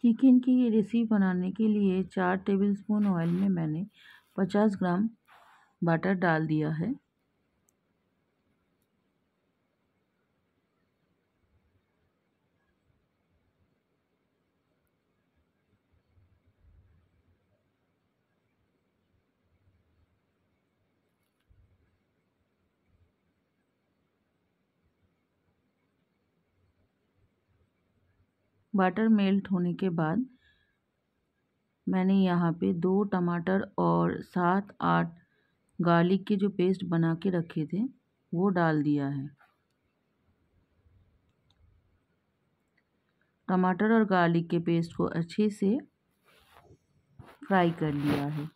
chicken की ये recipe बनाने के लिए चार टेबलस्पून ऑयल में मैंने 50 ग्राम बटर डाल दिया है बटर मेल्ट होने के बाद मैंने यहाँ पे दो टमाटर और सात आठ गार्लिक के जो पेस्ट बना के रखे थे वो डाल दिया है टमाटर और गार्लिक के पेस्ट को अच्छे से फ्राई कर लिया है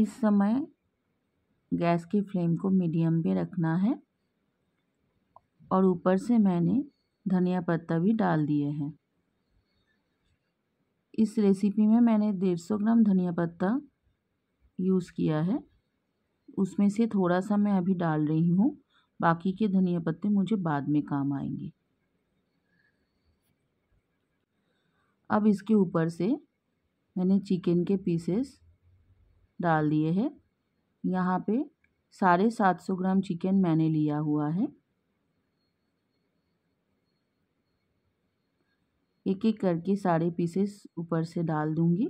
इस समय गैस की फ्लेम को मीडियम पे रखना है और ऊपर से मैंने धनिया पत्ता भी डाल दिए हैं इस रेसिपी में मैंने डेढ़ सौ ग्राम धनिया पत्ता यूज़ किया है उसमें से थोड़ा सा मैं अभी डाल रही हूँ बाकी के धनिया पत्ते मुझे बाद में काम आएंगे अब इसके ऊपर से मैंने चिकन के पीसेस डाल दिए है यहाँ पे साढ़े सात सौ ग्राम चिकन मैंने लिया हुआ है एक एक करके सारे पीसेस ऊपर से डाल दूंगी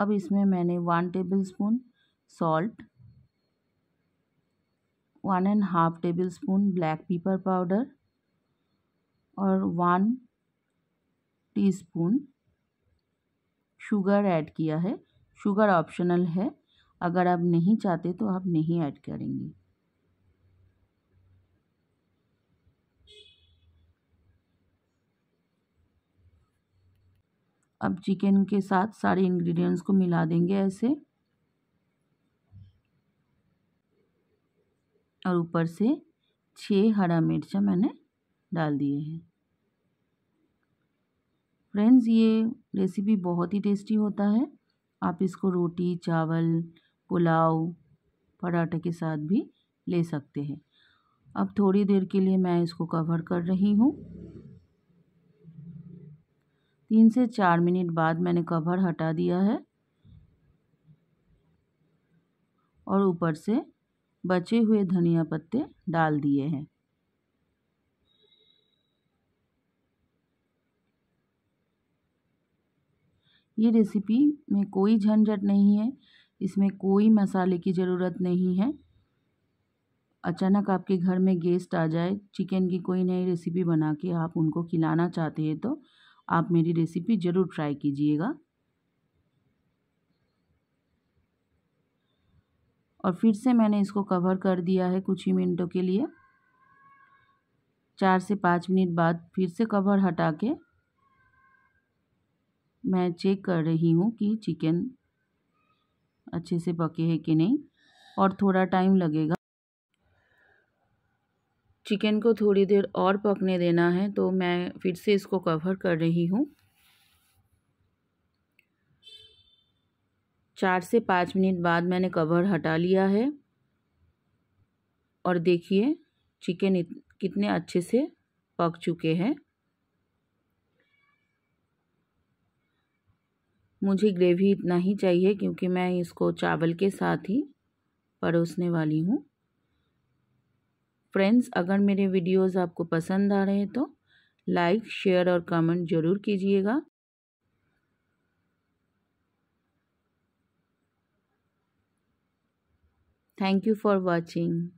अब इसमें मैंने one tablespoon salt one and half tablespoon black pepper powder और वन टीस्पून शुगर ऐड किया है शुगर ऑप्शनल है अगर आप नहीं चाहते तो आप नहीं ऐड करेंगे अब चिकन के साथ सारे इंग्रेडिएंट्स को मिला देंगे ऐसे और ऊपर से छः हरा मिर्चा मैंने डाल दिए हैं फ्रेंड्स ये रेसिपी बहुत ही टेस्टी होता है आप इसको रोटी चावल पुलाव पराठे के साथ भी ले सकते हैं अब थोड़ी देर के लिए मैं इसको कवर कर रही हूँ तीन से चार मिनट बाद मैंने कवर हटा दिया है और ऊपर से बचे हुए धनिया पत्ते डाल दिए हैं ये रेसिपी में कोई झंझट नहीं है इसमें कोई मसाले की ज़रूरत नहीं है अचानक आपके घर में गेस्ट आ जाए चिकन की कोई नई रेसिपी बना के आप उनको खिलाना चाहते हैं तो आप मेरी रेसिपी ज़रूर ट्राई कीजिएगा और फिर से मैंने इसको कवर कर दिया है कुछ ही मिनटों के लिए चार से पाँच मिनट बाद फिर से कवर हटा के मैं चेक कर रही हूँ कि चिकन अच्छे से पके है कि नहीं और थोड़ा टाइम लगेगा चिकन को थोड़ी देर और पकने देना है तो मैं फिर से इसको कवर कर रही हूँ चार से पाँच मिनट बाद मैंने कवर हटा लिया है और देखिए चिकन कितने अच्छे से पक चुके हैं मुझे ग्रेवी इतना ही चाहिए क्योंकि मैं इसको चावल के साथ ही परोसने वाली हूँ फ्रेंड्स अगर मेरे वीडियोस आपको पसंद आ रहे हैं तो लाइक शेयर और कमेंट ज़रूर कीजिएगा थैंक यू फॉर वॉचिंग